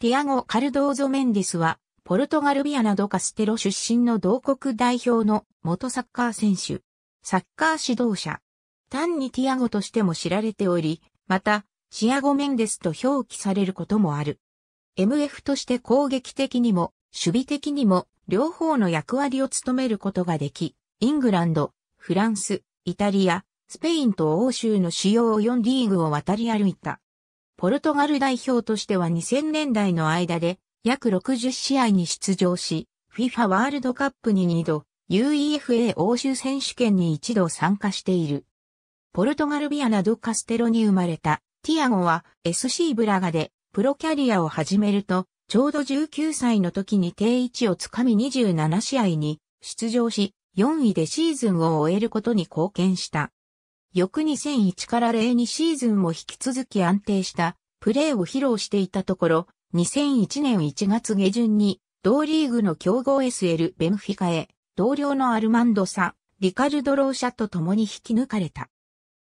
ティアゴ・カルドーゾ・メンデスは、ポルトガルビアなどカステロ出身の同国代表の元サッカー選手、サッカー指導者、単にティアゴとしても知られており、また、シアゴ・メンデスと表記されることもある。MF として攻撃的にも、守備的にも、両方の役割を務めることができ、イングランド、フランス、イタリア、スペインと欧州の主要4リーグを渡り歩いた。ポルトガル代表としては2000年代の間で約60試合に出場し、FIFA ワールドカップに2度、UEFA 欧州選手権に1度参加している。ポルトガルビアなどカステロに生まれたティアゴは SC ブラガでプロキャリアを始めると、ちょうど19歳の時に定位置をつかみ27試合に出場し、4位でシーズンを終えることに貢献した。翌2001から02シーズンも引き続き安定したプレーを披露していたところ、2001年1月下旬に同リーグの強豪 SL ベンフィカへ同僚のアルマンドサ、リカルド・ローシャと共に引き抜かれた。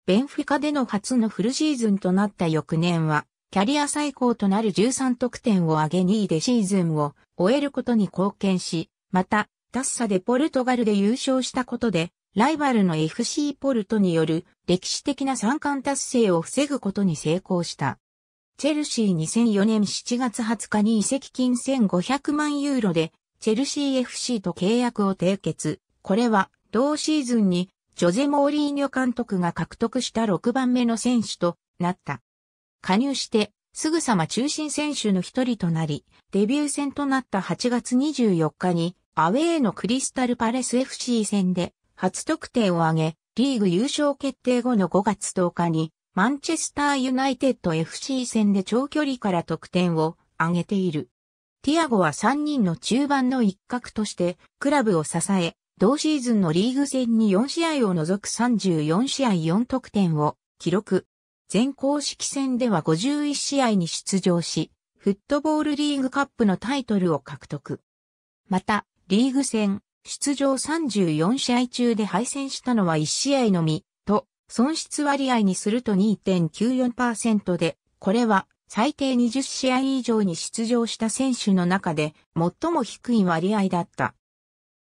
ベンフィカでの初のフルシーズンとなった翌年は、キャリア最高となる13得点を挙げ2位でシーズンを終えることに貢献し、また、タッサでポルトガルで優勝したことで、ライバルの FC ポルトによる歴史的な三冠達成を防ぐことに成功した。チェルシー2004年7月20日に移籍金1500万ユーロで、チェルシー FC と契約を締結。これは、同シーズンに、ジョゼ・モーリーニョ監督が獲得した6番目の選手となった。加入して、すぐさま中心選手の一人となり、デビュー戦となった8月24日に、アウェーのクリスタルパレス FC 戦で、初得点を挙げ、リーグ優勝決定後の5月10日に、マンチェスターユナイテッド FC 戦で長距離から得点を挙げている。ティアゴは3人の中盤の一角として、クラブを支え、同シーズンのリーグ戦に4試合を除く34試合4得点を記録。全公式戦では51試合に出場し、フットボールリーグカップのタイトルを獲得。また、リーグ戦、出場34試合中で敗戦したのは1試合のみ、と、損失割合にすると2.94%で、これは最低20試合以上に出場した選手の中で最も低い割合だった。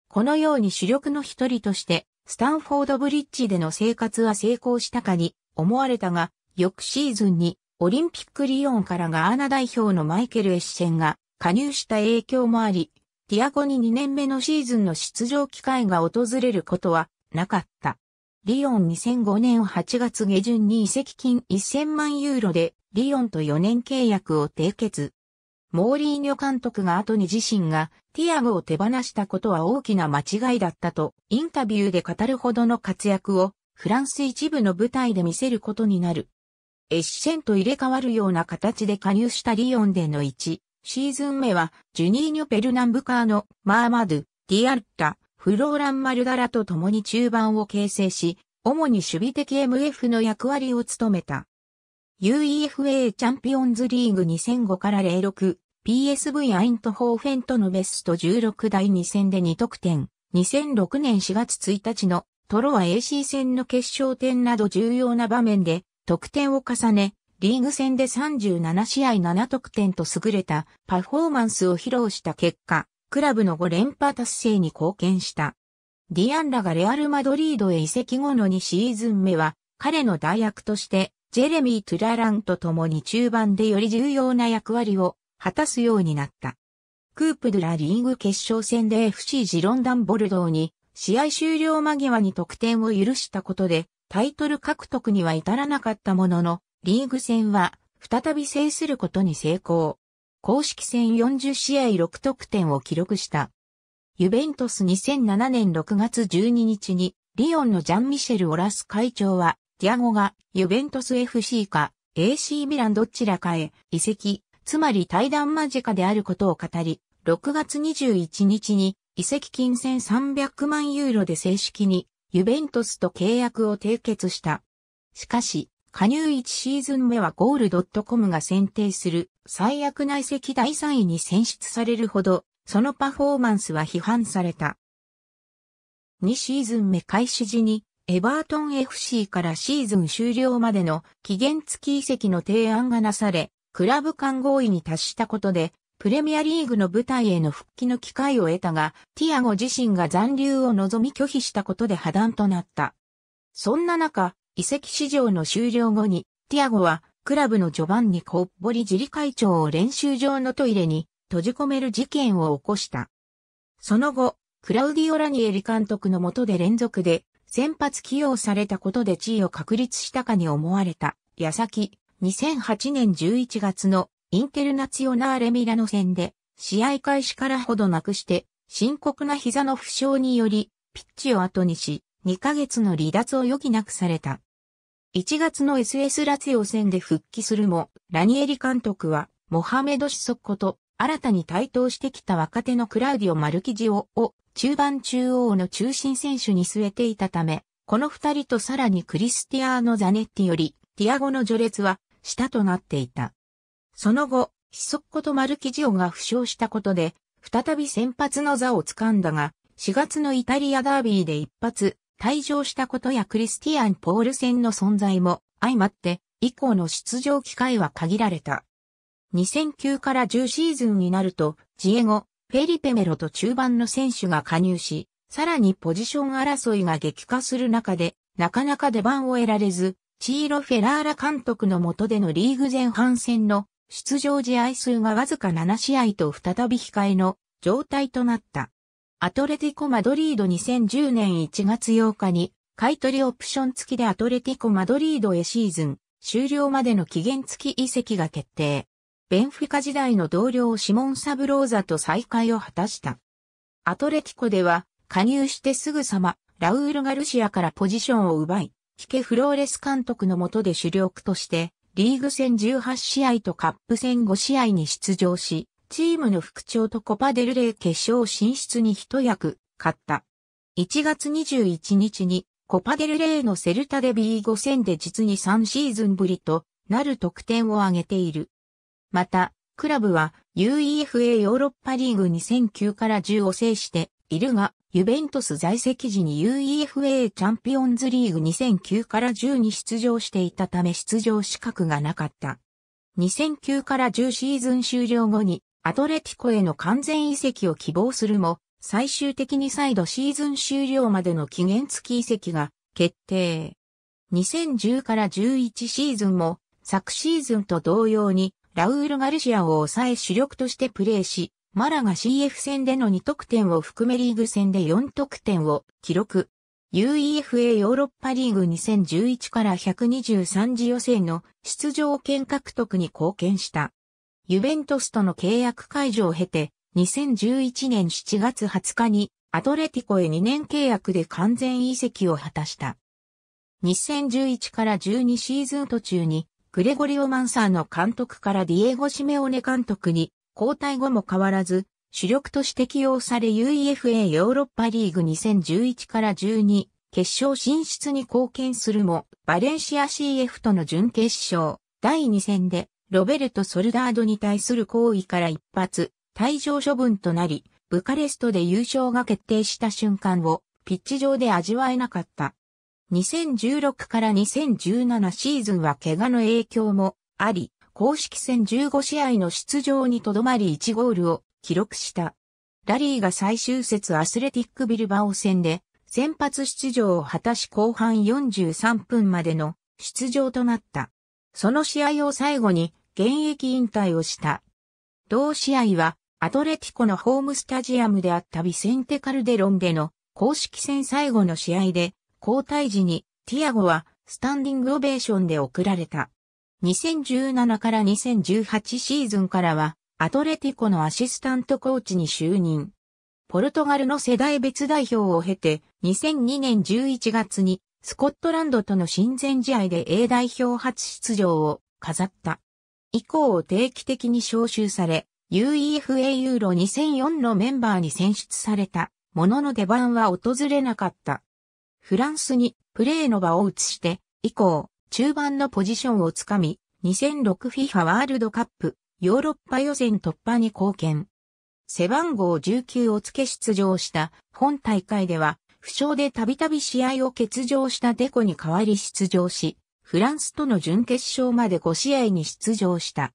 このように主力の一人として、スタンフォードブリッジでの生活は成功したかに思われたが、翌シーズンにオリンピックリオンからガーナ代表のマイケル・エッシェンが加入した影響もあり、ティアゴに2年目のシーズンの出場機会が訪れることはなかった。リオン2005年8月下旬に移籍金1000万ユーロでリオンと4年契約を締結。モーリーニョ監督が後に自身がティアゴを手放したことは大きな間違いだったとインタビューで語るほどの活躍をフランス一部の舞台で見せることになる。エッシェンと入れ替わるような形で加入したリオンでの1シーズン目は、ジュニーニョ・ペルナンブカーのマーマドゥ、ディアルタ、フローラン・マルダラと共に中盤を形成し、主に守備的 MF の役割を務めた。UEFA チャンピオンズリーグ2005から06、PSV アイントホーフェンとのベスト16第2戦で2得点、2006年4月1日のトロア AC 戦の決勝点など重要な場面で得点を重ね、リーグ戦で37試合7得点と優れたパフォーマンスを披露した結果、クラブの5連覇達成に貢献した。ディアンラがレアル・マドリードへ移籍後の2シーズン目は、彼の代役として、ジェレミー・トゥラランと共に中盤でより重要な役割を果たすようになった。クープドゥラリーグ決勝戦で FC ジロンダンボルドーに試合終了間際に得点を許したことでタイトル獲得には至らなかったもののリーグ戦は再び制することに成功。公式戦40試合6得点を記録した。ユベントス2007年6月12日にリオンのジャン・ミシェル・オラス会長は、ディアゴがユベントス FC か AC ミランどちらかへ移籍、つまり対談間近であることを語り、6月21日に移籍金1300万ユーロで正式にユベントスと契約を締結した。しかし、加入1シーズン目はゴールドットコムが選定する最悪内席第3位に選出されるほど、そのパフォーマンスは批判された。2シーズン目開始時に、エバートン FC からシーズン終了までの期限付き移籍の提案がなされ、クラブ間合意に達したことで、プレミアリーグの舞台への復帰の機会を得たが、ティアゴ自身が残留を望み拒否したことで破談となった。そんな中、移籍市場の終了後に、ティアゴはクラブのジョバンニ・コッボリ理会長を練習場のトイレに閉じ込める事件を起こした。その後、クラウディオ・ラニエリ監督の下で連続で先発起用されたことで地位を確立したかに思われた。矢先、2008年11月のインテルナツィオナーレ・ミラノ戦で試合開始からほどなくして深刻な膝の負傷によりピッチを後にし2ヶ月の離脱を余儀なくされた。1月の SS ラツィオ戦で復帰するも、ラニエリ監督は、モハメド・シソッコと、新たに台頭してきた若手のクラウディオ・マルキジオを、中盤中央の中心選手に据えていたため、この二人とさらにクリスティアーノ・ザネッティより、ティアゴの序列は、下となっていた。その後、シソッコとマルキジオが負傷したことで、再び先発の座を掴んだが、4月のイタリアダービーで一発、退場したことやクリスティアン・ポール戦の存在も相まって、以降の出場機会は限られた。2009から10シーズンになると、ジエゴ、フェリペメロと中盤の選手が加入し、さらにポジション争いが激化する中で、なかなか出番を得られず、チーロ・フェラーラ監督の下でのリーグ前半戦の出場試合数がわずか7試合と再び控えの状態となった。アトレティコ・マドリード2010年1月8日に、買取オプション付きでアトレティコ・マドリードへシーズン、終了までの期限付き移籍が決定。ベンフィカ時代の同僚シモン・サブローザと再会を果たした。アトレティコでは、加入してすぐさま、ラウール・ガルシアからポジションを奪い、キケ・フローレス監督の下で主力として、リーグ戦18試合とカップ戦5試合に出場し、チームの副長とコパデルレイ決勝進出に一役買った。1月21日にコパデルレイのセルタで B5 戦で実に3シーズンぶりとなる得点を挙げている。また、クラブは UEFA ヨーロッパリーグ2009から10を制しているが、ユベントス在籍時に UEFA チャンピオンズリーグ2009から10に出場していたため出場資格がなかった。2009から10シーズン終了後にアトレティコへの完全移籍を希望するも、最終的に再度シーズン終了までの期限付き移籍が決定。2010から11シーズンも、昨シーズンと同様に、ラウール・ガルシアを抑え主力としてプレーし、マラが CF 戦での2得点を含めリーグ戦で4得点を記録。UEFA ヨーロッパリーグ2011から123次予選の出場権獲得に貢献した。ユベントスとの契約解除を経て、2011年7月20日にアトレティコへ2年契約で完全移籍を果たした。2011から12シーズン途中に、グレゴリオ・マンサーの監督からディエゴ・シメオネ監督に、交代後も変わらず、主力として起用され UEFA ヨーロッパリーグ2011から12決勝進出に貢献するも、バレンシア CF との準決勝第2戦でロベルト・ソルダードに対する行為から一発、退場処分となり、ブカレストで優勝が決定した瞬間をピッチ上で味わえなかった。2016から2017シーズンは怪我の影響もあり、公式戦15試合の出場にとどまり1ゴールを記録した。ラリーが最終節アスレティックビルバオ戦で先発出場を果たし後半43分までの出場となった。その試合を最後に現役引退をした。同試合は、アトレティコのホームスタジアムであったビセンテカルデロンでの公式戦最後の試合で、交代時にティアゴはスタンディングオベーションで送られた。2017から2018シーズンからは、アトレティコのアシスタントコーチに就任。ポルトガルの世代別代表を経て、2002年11月にスコットランドとの親善試合で A 代表初出場を飾った。以降定期的に招集され、UEFA ユーロ2004のメンバーに選出された、ものの出番は訪れなかった。フランスにプレーの場を移して、以降、中盤のポジションをつかみ、2006FIFA ワールドカップヨーロッパ予選突破に貢献。背番号19を付け出場した本大会では、負傷でたびたび試合を欠場したデコに代わり出場し、フランスとの準決勝まで5試合に出場した。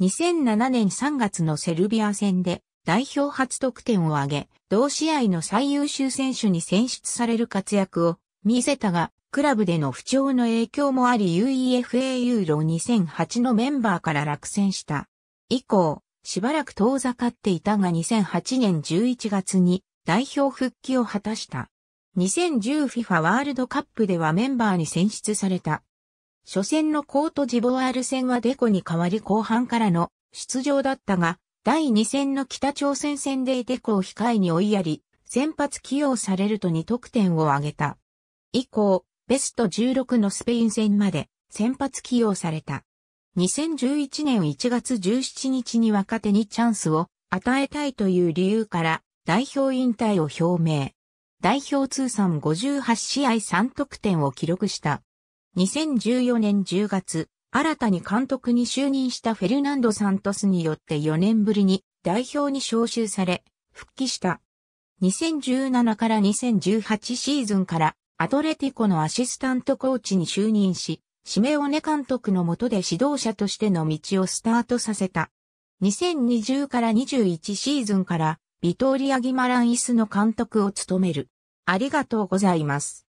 2007年3月のセルビア戦で代表初得点を挙げ、同試合の最優秀選手に選出される活躍を見せたが、クラブでの不調の影響もあり UEFA ユーロ2008のメンバーから落選した。以降、しばらく遠ざかっていたが2008年11月に代表復帰を果たした。2010FIFA ワールドカップではメンバーに選出された。初戦のコートジボワール戦はデコに代わり後半からの出場だったが、第2戦の北朝鮮戦でデコを控えに追いやり、先発起用されると2得点を挙げた。以降、ベスト16のスペイン戦まで先発起用された。2011年1月17日に若手にチャンスを与えたいという理由から代表引退を表明。代表通算58試合3得点を記録した。2014年10月、新たに監督に就任したフェルナンド・サントスによって4年ぶりに代表に招集され、復帰した。2017から2018シーズンからアトレティコのアシスタントコーチに就任し、シメオネ監督の下で指導者としての道をスタートさせた。2020から21シーズンからビトーリア・ギマランイスの監督を務める。ありがとうございます。